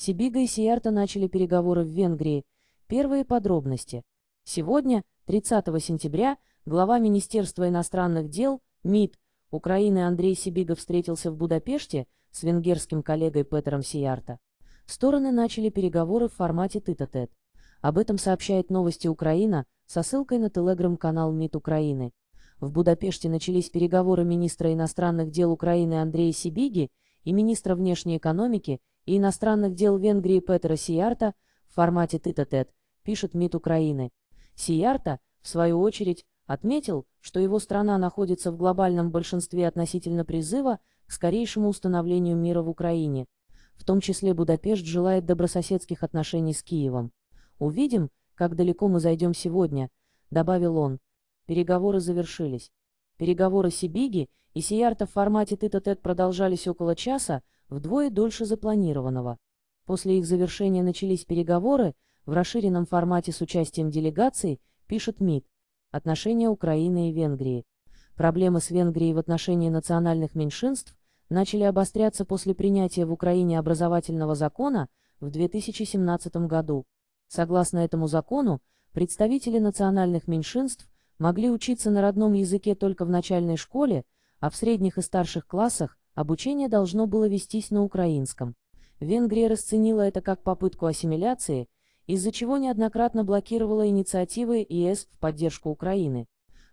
Сибига и Сиярта начали переговоры в Венгрии. Первые подробности. Сегодня, 30 сентября, глава Министерства иностранных дел, МИД, Украины Андрей Сибига встретился в Будапеште с венгерским коллегой Петером Сиярта. Стороны начали переговоры в формате тет-а-тет. -тет. Об этом сообщает новости Украина со ссылкой на телеграм-канал МИД Украины. В Будапеште начались переговоры министра иностранных дел Украины Андрея Сибиги и министра внешней экономики и иностранных дел Венгрии Петра Сиярта в формате тет-а-тет, пишет МИД Украины. Сиярта, в свою очередь, отметил, что его страна находится в глобальном большинстве относительно призыва к скорейшему установлению мира в Украине. В том числе Будапешт желает добрососедских отношений с Киевом. «Увидим, как далеко мы зайдем сегодня», — добавил он. Переговоры завершились. Переговоры Сибиги и Сиярта в формате тет а -тет продолжались около часа, вдвое дольше запланированного. После их завершения начались переговоры в расширенном формате с участием делегаций, пишет МИД. Отношения Украины и Венгрии. Проблемы с Венгрией в отношении национальных меньшинств начали обостряться после принятия в Украине образовательного закона в 2017 году. Согласно этому закону, представители национальных меньшинств могли учиться на родном языке только в начальной школе, а в средних и старших классах Обучение должно было вестись на украинском. Венгрия расценила это как попытку ассимиляции, из-за чего неоднократно блокировала инициативы ЕС в поддержку Украины.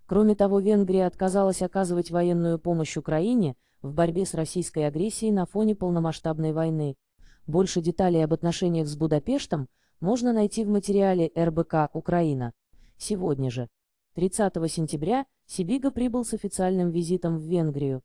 Кроме того, Венгрия отказалась оказывать военную помощь Украине в борьбе с российской агрессией на фоне полномасштабной войны. Больше деталей об отношениях с Будапештом можно найти в материале РБК «Украина». Сегодня же, 30 сентября, Сибига прибыл с официальным визитом в Венгрию.